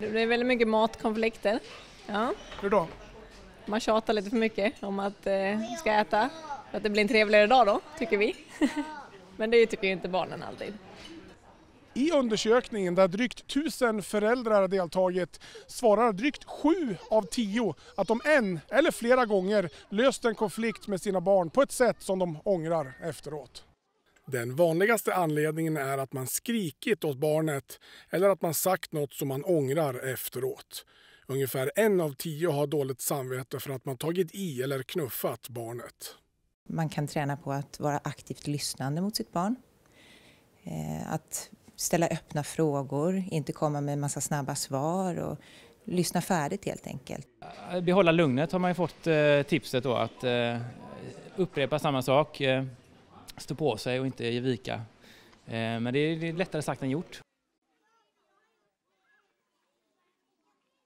Det blir väldigt mycket matkonflikter. Ja. Hur då? Man tjatar lite för mycket om att eh, ska äta. För att det blir en trevligare dag då, tycker vi. Men det tycker ju inte barnen alltid. I undersökningen där drygt tusen föräldrar deltagit svarar drygt sju av tio att de en eller flera gånger löst en konflikt med sina barn på ett sätt som de ångrar efteråt. Den vanligaste anledningen är att man skrikit åt barnet eller att man sagt något som man ångrar efteråt. Ungefär en av tio har dåligt samvete för att man tagit i eller knuffat barnet. Man kan träna på att vara aktivt lyssnande mot sitt barn. Eh, att ställa öppna frågor, inte komma med en massa snabba svar och lyssna färdigt helt enkelt. Behålla lugnet har man ju fått eh, tipset då att eh, upprepa samma sak stå på sig och inte ge vika. Eh, men det är lättare sagt än gjort.